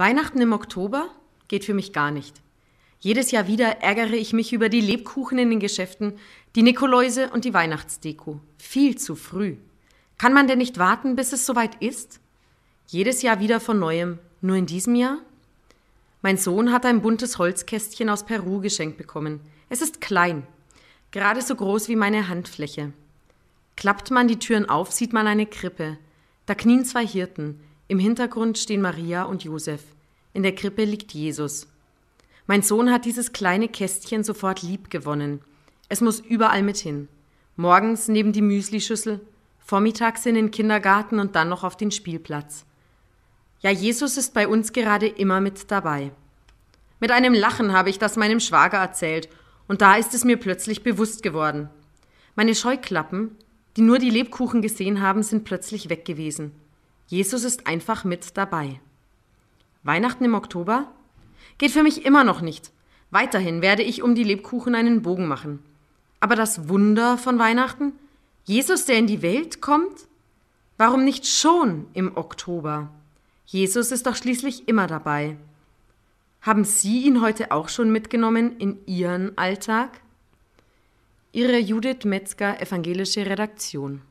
Weihnachten im Oktober geht für mich gar nicht. Jedes Jahr wieder ärgere ich mich über die Lebkuchen in den Geschäften, die Nikoläuse und die Weihnachtsdeko. Viel zu früh. Kann man denn nicht warten, bis es soweit ist? Jedes Jahr wieder von neuem, nur in diesem Jahr? Mein Sohn hat ein buntes Holzkästchen aus Peru geschenkt bekommen. Es ist klein, gerade so groß wie meine Handfläche. Klappt man die Türen auf, sieht man eine Krippe. Da knien zwei Hirten. Im Hintergrund stehen Maria und Josef. In der Krippe liegt Jesus. Mein Sohn hat dieses kleine Kästchen sofort lieb gewonnen. Es muss überall mit hin. Morgens neben die Müslischüssel, vormittags in den Kindergarten und dann noch auf den Spielplatz. Ja, Jesus ist bei uns gerade immer mit dabei. Mit einem Lachen habe ich das meinem Schwager erzählt, und da ist es mir plötzlich bewusst geworden. Meine Scheuklappen, die nur die Lebkuchen gesehen haben, sind plötzlich weg gewesen. Jesus ist einfach mit dabei. Weihnachten im Oktober? Geht für mich immer noch nicht. Weiterhin werde ich um die Lebkuchen einen Bogen machen. Aber das Wunder von Weihnachten? Jesus, der in die Welt kommt? Warum nicht schon im Oktober? Jesus ist doch schließlich immer dabei. Haben Sie ihn heute auch schon mitgenommen in Ihren Alltag? Ihre Judith Metzger, evangelische Redaktion.